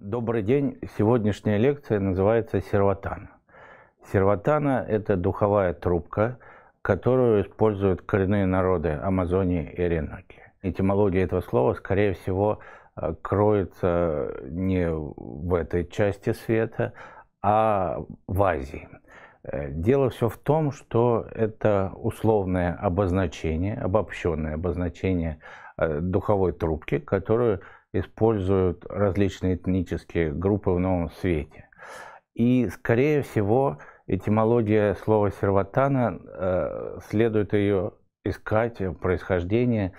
Добрый день. Сегодняшняя лекция называется «Серватана». Серватана – это духовая трубка, которую используют коренные народы Амазонии и Реноки. Этимология этого слова, скорее всего, кроется не в этой части света, а в Азии – Э, дело все в том, что это условное обозначение, обобщенное обозначение э, духовой трубки, которую используют различные этнические группы в новом свете. И, скорее всего, этимология слова серватана э, следует ее искать происхождение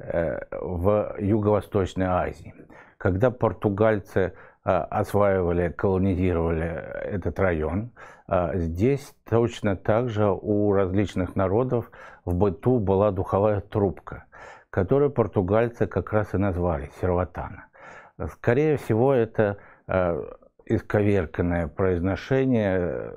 в Юго-Восточной Азии. Когда португальцы Э, осваивали, колонизировали этот район. Э, здесь точно так же у различных народов в быту была духовая трубка, которую португальцы как раз и назвали серватана. Скорее всего, это э, исковерканное произношение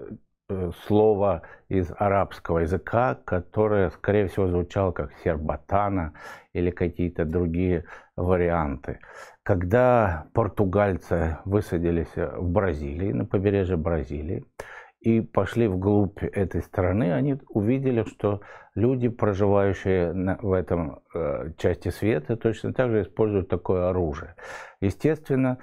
Э, слово из арабского языка, которое, скорее всего, звучало как сербатана или какие-то другие варианты. Когда португальцы высадились э, в Бразилии, на побережье Бразилии, и пошли вглубь этой страны, они увидели, что люди, проживающие в этом э, части света, точно так же используют такое оружие. Естественно,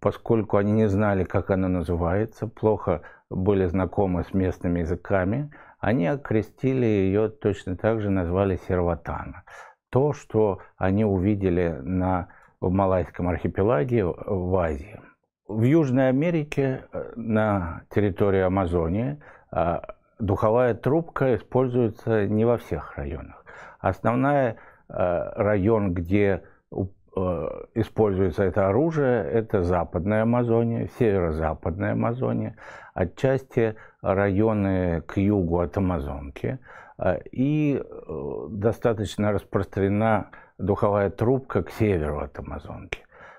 поскольку они не знали, как оно называется, плохо были знакомы с местными языками, они окрестили ее точно так же, назвали Серватана. То, что они увидели на в Малайском архипелаге в Азии. В Южной Америке э, на территории Амазонии э, духовая трубка используется не во всех районах. Основная э, район, где Э, используется это оружие, это Западная Амазония, Северо-Западная Амазония, отчасти районы к югу от Амазонки. Э, и э, достаточно распространена духовая трубка к северу от Амазонки.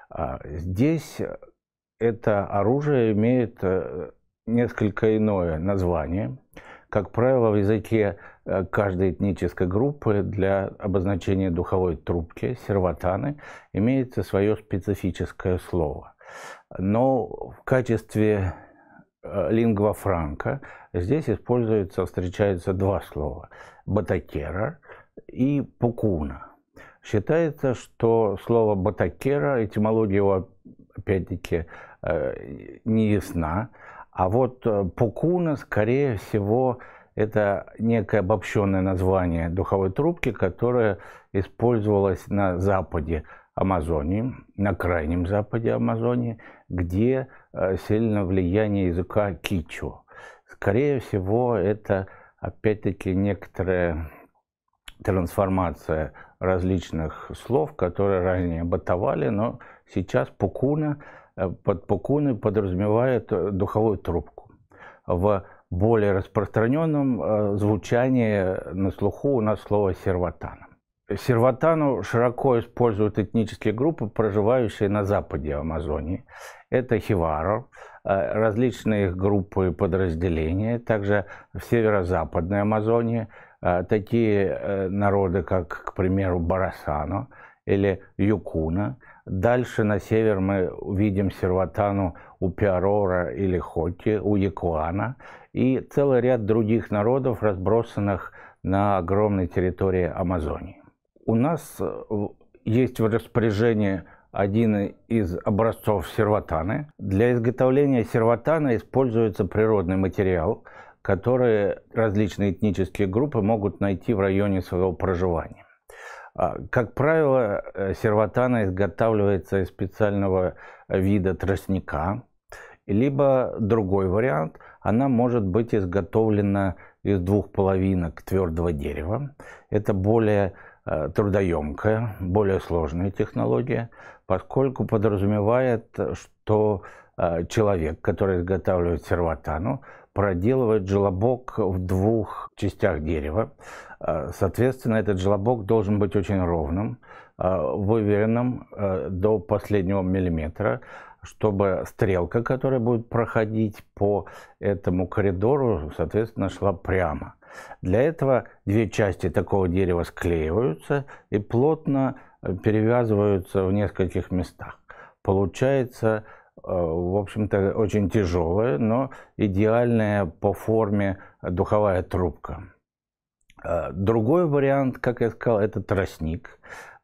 А здесь это оружие имеет несколько иное название – как правило, в языке э, каждой этнической группы для обозначения духовой трубки, серватаны, имеется свое специфическое слово. Но в качестве э, лингва франка здесь используется, встречаются два слова – батакера и пукуна. Считается, что слово батакера, этимология его опять-таки э, не ясна, а вот э, пукуна, скорее всего, это некое обобщенное название духовой трубки, которая использовалась на западе Амазонии, на крайнем западе Амазонии, где э, сильно влияние языка кичу. Скорее всего, это опять-таки некоторая трансформация различных слов, которые ранее бытовали, но сейчас пукуна Э, под покуны подразумевает э, духовую трубку. В более распространенном э, звучании на слуху у нас слово «серватана». Серватану широко используют этнические группы, проживающие на западе Амазонии. Это хиваро, различные их группы и подразделения, также в северо-западной Амазонии, такие народы, как, к примеру, Барасано или Юкуна – Дальше на север мы увидим Серватану у Пиарора или Хоки у Якуана и целый ряд других народов, разбросанных на огромной территории Амазонии. У нас э, есть в распоряжении один из образцов серватаны. Для изготовления серватана используется природный материал, который различные этнические группы могут найти в районе своего проживания. А, как правило, э, серватана изготавливается из специального вида тростника, либо другой вариант, она может быть изготовлена из двух половинок твердого дерева. Это более э, трудоемкая, более сложная технология, поскольку подразумевает, что э, человек, который изготавливает серватану, проделывать желобок в двух частях дерева. Э, соответственно, этот желобок должен быть очень ровным, э, выверенным э, до последнего миллиметра, чтобы стрелка, которая будет проходить по этому коридору, соответственно, шла прямо. Для этого две части такого дерева склеиваются и плотно перевязываются в нескольких местах. Получается Э, в общем-то, очень тяжелая, но идеальная по форме духовая трубка. Э, другой вариант, как я сказал, это тростник,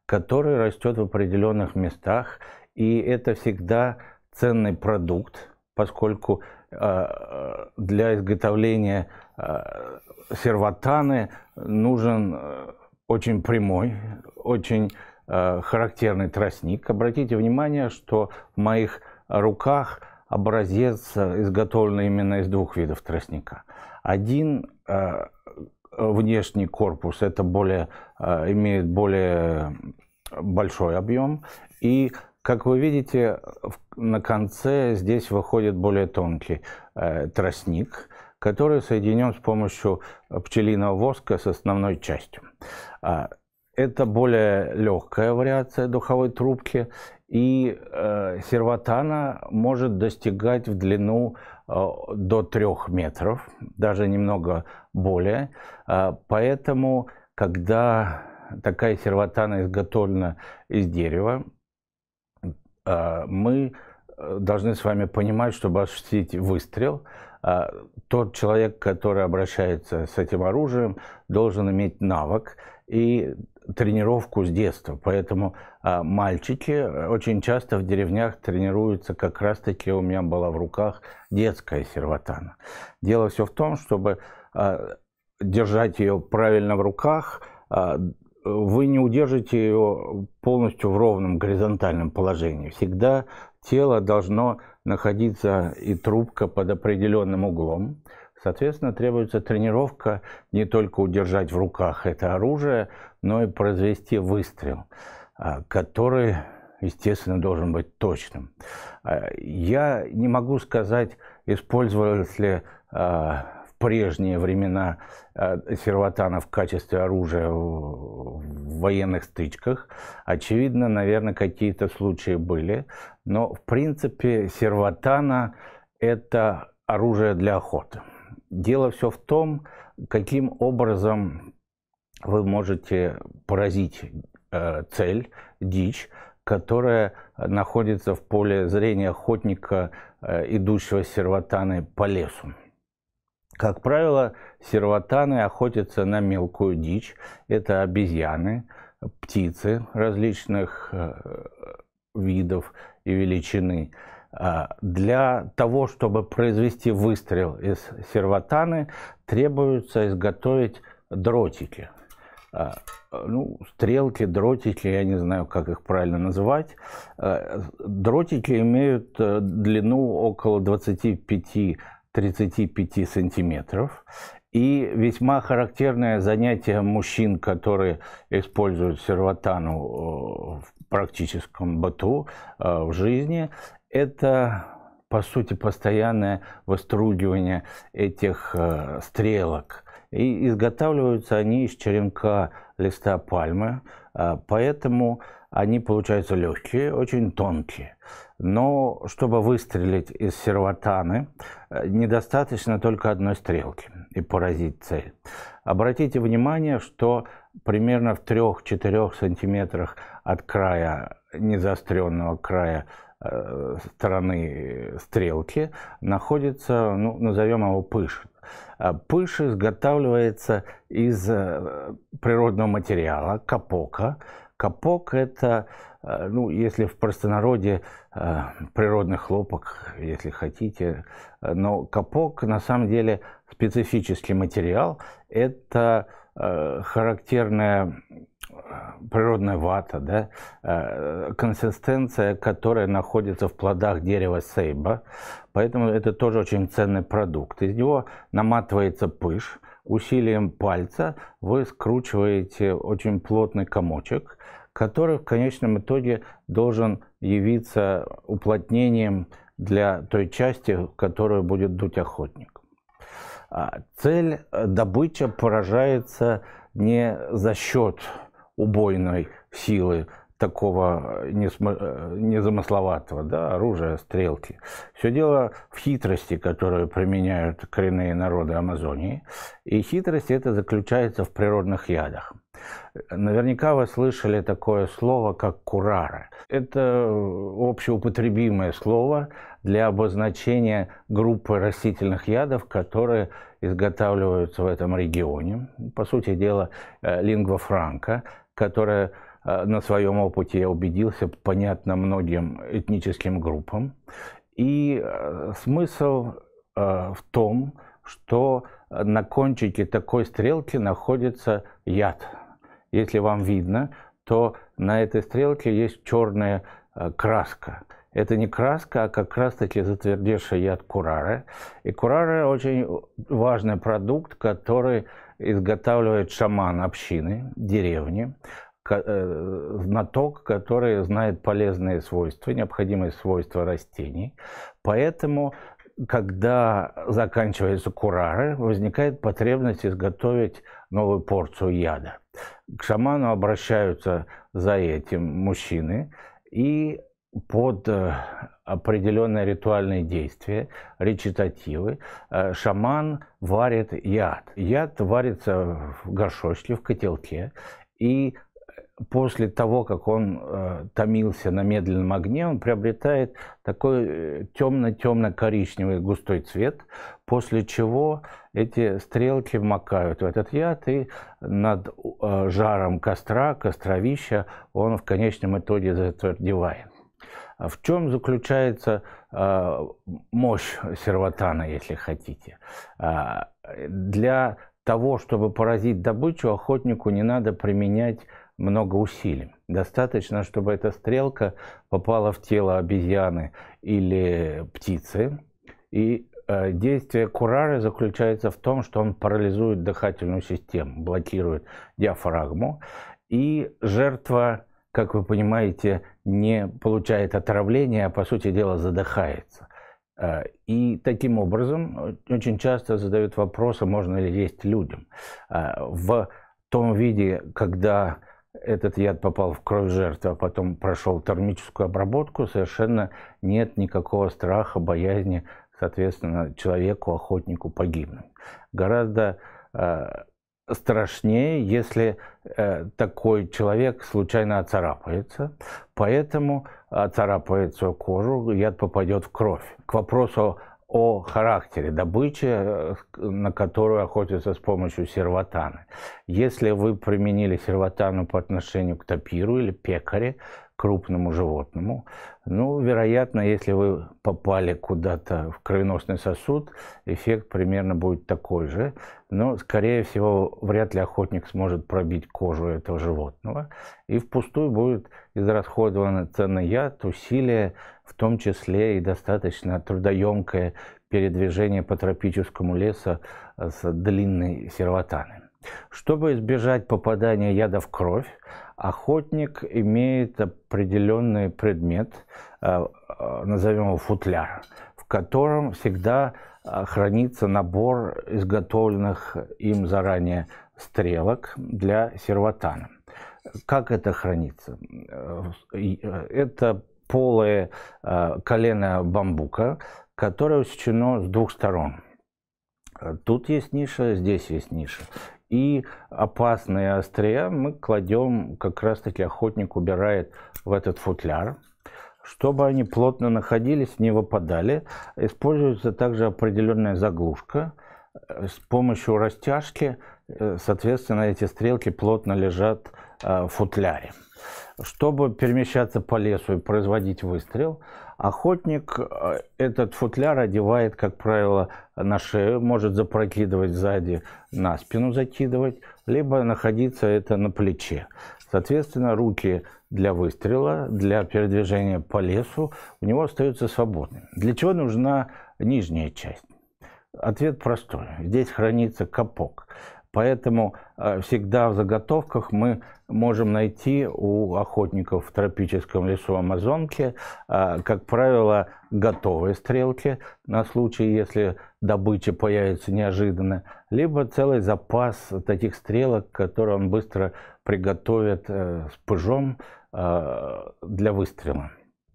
который растет в определенных местах, и это всегда ценный продукт, поскольку э, для изготовления серватаны нужен очень прямой, очень характерный тростник. Обратите внимание, что в моих руках образец, э, изготовленный именно из двух видов тростника. Один э, внешний корпус, это более, э, имеет более большой объем, и как вы видите, на конце здесь выходит более тонкий э, тростник, который соединен с помощью пчелиного воска с основной частью. А, это более легкая вариация духовой трубки, и э, сервотана может достигать в длину э, до 3 метров, даже немного более. Э, поэтому, когда такая серватана изготовлена из дерева, э, мы э, должны с вами понимать, чтобы осуществить выстрел, э, тот человек, который обращается с этим оружием, должен иметь навык и тренировку с детства. Поэтому а, мальчики э, очень часто в деревнях тренируются. Как раз-таки у меня была в руках детская серватана. Дело все в том, чтобы а, держать ее правильно в руках, а, вы не удержите ее полностью в ровном горизонтальном положении. Всегда тело должно находиться и трубка под определенным углом. Соответственно, требуется тренировка не только удержать в руках это оружие, но и произвести выстрел, а, который, естественно, должен быть точным. А, я не могу сказать, использовались ли а, в прежние времена серватана в качестве оружия в военных стычках. Очевидно, наверное, какие-то случаи были, но, в принципе, серватана – это оружие для охоты. Дело все в том, каким образом вы можете поразить э, цель, дичь, которая находится в поле зрения охотника, э, идущего серватаны по лесу. Как правило, серватаны охотятся на мелкую дичь. Это обезьяны, птицы различных э, видов и величины. А для того, чтобы произвести выстрел из серватаны, требуется изготовить дротики. А, ну, стрелки, дротики, я не знаю, как их правильно называть. А, дротики имеют э, длину около 25-35 сантиметров. И весьма характерное занятие мужчин, которые используют серватану э, в практическом быту, э, в жизни, это по сути, постоянное выстругивание этих стрелок и изготавливаются они из черенка листа пальмы, а, поэтому они получаются легкие, очень тонкие. Но чтобы выстрелить из серватаны, э, недостаточно только одной стрелки и поразить цель. Обратите внимание, что примерно в 3-4 сантиметрах от края, незаостренного края э, стороны стрелки находится, ну, назовем его пыш, Э, пыш изготавливается из э, природного материала, капока. Капок – это, э, ну, если в простонародье, природный хлопок, если хотите. Но капок, на самом деле, специфический материал. Это характерная природная вата, да, э, консистенция, которая находится в плодах дерева сейба, поэтому это тоже очень ценный продукт. Из него наматывается пыш, усилием пальца вы скручиваете очень плотный комочек, который в конечном итоге должен явиться уплотнением для той части, в которую будет дуть охотник. А, цель э, добыча поражается не за счет убойной силы такого э, э, незамысловатого да, оружия, стрелки. Все дело в хитрости, которую применяют коренные народы Амазонии. И хитрость это заключается в природных ядах. Наверняка вы слышали такое слово, как курара. Это э, общеупотребимое слово для обозначения группы растительных ядов, которые изготавливаются в этом регионе. По сути дела, э, лингва франка, которая э, на своем опыте я убедился, понятна многим этническим группам. И э, смысл в том, что на кончике такой стрелки находится яд. Если вам видно, то на этой стрелке есть черная краска – это не краска, а как раз-таки затвердевший яд курары. И курары очень важный продукт, который изготавливает шаман общины, деревни, э, знаток, который знает полезные свойства, необходимые свойства растений. Поэтому, когда заканчиваются курары, возникает потребность изготовить новую порцию яда. К шаману обращаются за этим мужчины, и под э, определенные ритуальные действия речитативы, э, шаман варит яд. Яд варится в горшочке, в котелке, и э, после того, как он томился на медленном огне, он приобретает такой темно-темно-коричневый густой цвет, после чего эти стрелки вмакают в этот яд, и над жаром костра, костровища, он в конечном итоге затвердевает. А в чем заключается а, мощь серватана, если хотите? А, для того, чтобы поразить добычу, охотнику не надо применять много усилий. Достаточно, чтобы эта стрелка попала в тело обезьяны или птицы. И э, действие курары заключается в том, что он парализует дыхательную систему, блокирует диафрагму. И жертва, как вы понимаете, не получает отравления, а по сути дела задыхается. Э, и таким образом э, очень часто задают вопрос, а можно ли есть людям. Э, в том виде, когда этот яд попал в кровь жертвы, а потом прошел термическую обработку, совершенно нет никакого страха, боязни, соответственно, человеку, охотнику погибнуть. Гораздо страшнее, если э, такой человек случайно оцарапается, поэтому оцарапает свою кожу, яд попадет в кровь. К вопросу о характере добычи, э, на которую охотятся с помощью серватаны. Если вы применили серватану по отношению к тапиру или пекаре, крупному животному, ну, вероятно, если вы попали куда-то в кровеносный сосуд, эффект примерно будет такой же, но, скорее всего, вряд ли охотник сможет пробить кожу этого животного, и впустую будет израсходовано ценный яд, усилие, в том числе и достаточно трудоемкое передвижение по тропическому лесу э, с длинной серватаной. Чтобы избежать попадания яда в кровь, охотник имеет определенный предмет, э, э, назовем его футляр, в котором всегда хранится набор изготовленных им заранее стрелок для серватана. Как это хранится? Это полое э, колено бамбука, которое усечено с двух сторон. Тут есть ниша, здесь есть ниша. И опасные острия мы кладем, как раз-таки охотник убирает в этот футляр, чтобы они плотно находились, не выпадали. Используется также определенная заглушка. Э, с помощью растяжки, э, соответственно, эти стрелки плотно лежат в футляре. Чтобы перемещаться по лесу и производить выстрел, охотник э, этот футляр одевает, как правило, на шею, может запрокидывать сзади, на спину закидывать, либо находиться это на плече. Соответственно, руки для выстрела, для передвижения по лесу у него остаются свободными. Для чего нужна нижняя часть? Ответ простой. Здесь хранится капок. Поэтому э, всегда в заготовках мы можем найти у охотников в тропическом лесу Амазонки, э, как правило, готовые стрелки на случай, если добыча появится неожиданно, либо целый запас таких стрелок, которые он быстро приготовит э, с пыжом для выстрела.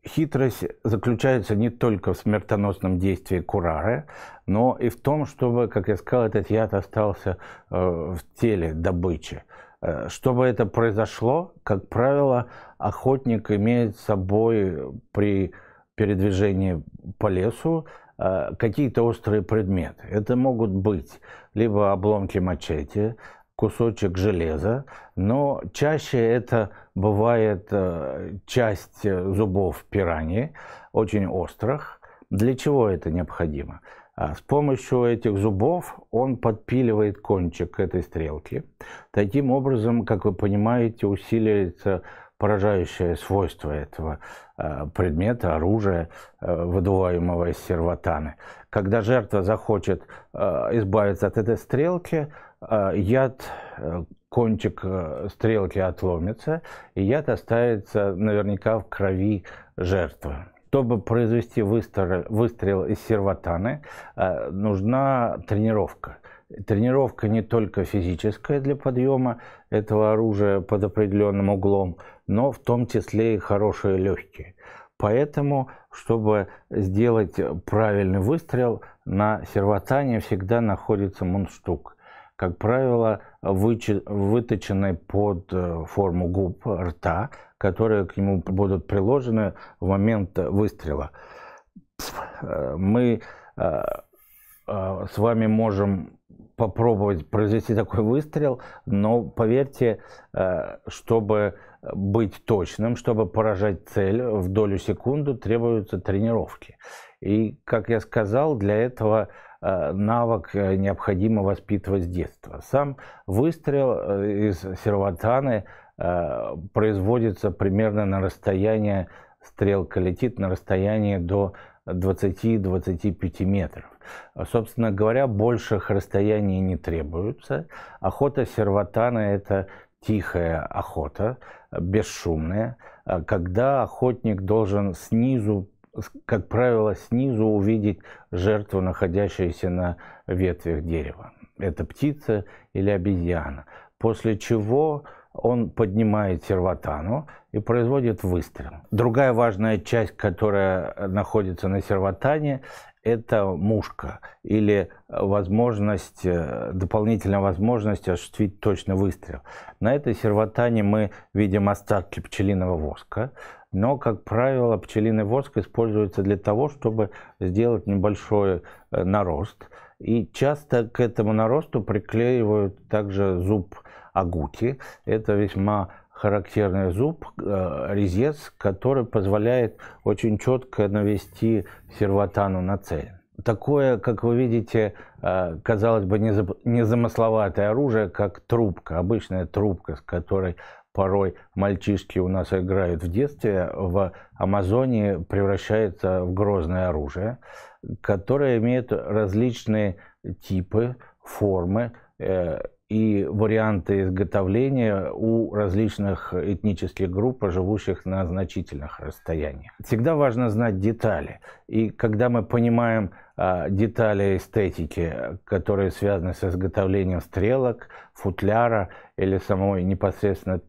Хитрость заключается не только в смертоносном действии курары, но и в том, чтобы, как я сказал, этот яд остался э, в теле добычи. Э, чтобы это произошло, как правило, охотник имеет с собой при передвижении по лесу э, какие-то острые предметы. Это могут быть либо обломки мачете, кусочек железа, но чаще это бывает э, часть э, зубов пираньи, очень острых. Для чего это необходимо? А с помощью этих зубов он подпиливает кончик этой стрелки. Таким образом, как вы понимаете, усиливается поражающее свойство этого э, предмета, оружия, выдуваемого из серватаны. Когда жертва захочет избавиться от этой стрелки, а, яд, э, кончик э, стрелки отломится, и яд останется наверняка в крови жертвы. Чтобы произвести выстрел, выстрел из серватаны, э, нужна тренировка. Тренировка не только физическая для подъема этого оружия под определенным углом, но в том числе и хорошие легкие. Поэтому, чтобы сделать правильный выстрел, на серватане всегда находится мундштук как правило, выточены под э, форму губ рта, которые к нему будут приложены в момент выстрела. Э, мы э, с вами можем попробовать произвести такой выстрел, но поверьте, чтобы быть точным, чтобы поражать цель в долю секунду, требуются тренировки. И, как я сказал, для этого э, навык э, необходимо воспитывать с детства. Сам выстрел э, из серватаны производится примерно на расстояние, стрелка летит на расстоянии до 20-25 метров. Собственно говоря, больших расстояний не требуется. Охота серватана – это тихая охота, э, бесшумная, э, когда охотник должен снизу как правило, снизу увидеть жертву, находящуюся на ветвях дерева. Это птица или обезьяна. После чего он поднимает серватану и производит выстрел. Другая важная часть, которая э, находится на серватане, это мушка или э, возможность, э, дополнительная возможность осуществить точный выстрел. На этой сервотане мы видим остатки пчелиного воска, но, как правило, пчелиный воск используется для того, чтобы сделать небольшой э, нарост. И часто к этому наросту приклеивают также зуб агути. Это весьма характерный зуб, э, резец, который позволяет очень четко навести серватану на цель. Такое, как вы видите, э, казалось бы, незамысловатое оружие, как трубка, обычная трубка, с которой порой мальчишки у нас играют в детстве, в Амазонии превращается в грозное оружие, которое имеет различные типы, формы, э, и варианты изготовления у различных этнических групп, живущих на значительных расстояниях. Всегда важно знать детали. И когда мы понимаем а, детали эстетики, которые связаны с изготовлением стрелок, футляра или самой непосредственно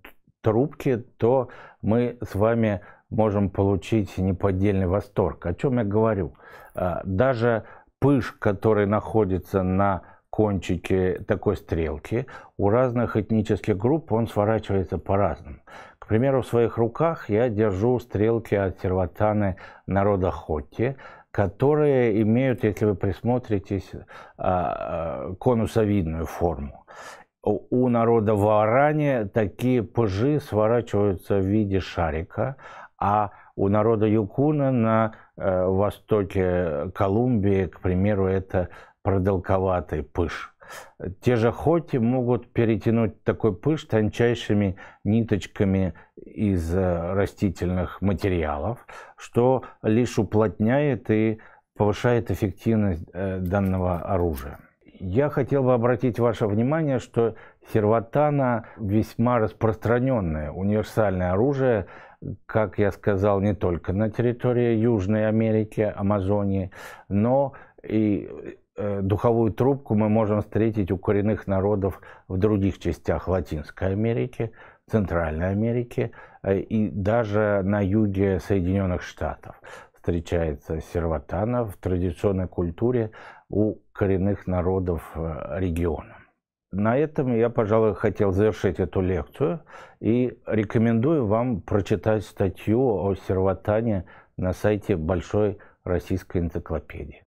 трубки, то мы с вами можем получить неподдельный восторг. О чем я говорю? А, даже пыш, который находится на кончике такой стрелки у разных этнических групп он сворачивается по-разному. К примеру, в своих руках я держу стрелки от серватаны народа Хотти, которые имеют, если вы присмотритесь, а, а, конусовидную форму. У народа Варане такие пыжи сворачиваются в виде шарика, а у народа Юкуна на э, востоке Колумбии, к примеру, это продолговатый пыш. Те же хоти могут перетянуть такой пыш тончайшими ниточками из э, растительных материалов, что лишь уплотняет и повышает эффективность э, данного оружия. Я хотел бы обратить ваше внимание, что серватана весьма распространенное универсальное оружие, как я сказал, не только на территории Южной Америки, Амазонии, но и Э, духовую трубку мы можем встретить у коренных народов в других частях Латинской Америки, Центральной Америки э, и даже на юге Соединенных Штатов. Встречается серватана в традиционной культуре у коренных народов э, региона. На этом я, пожалуй, хотел завершить эту лекцию и рекомендую вам прочитать статью о серватане на сайте Большой Российской энциклопедии.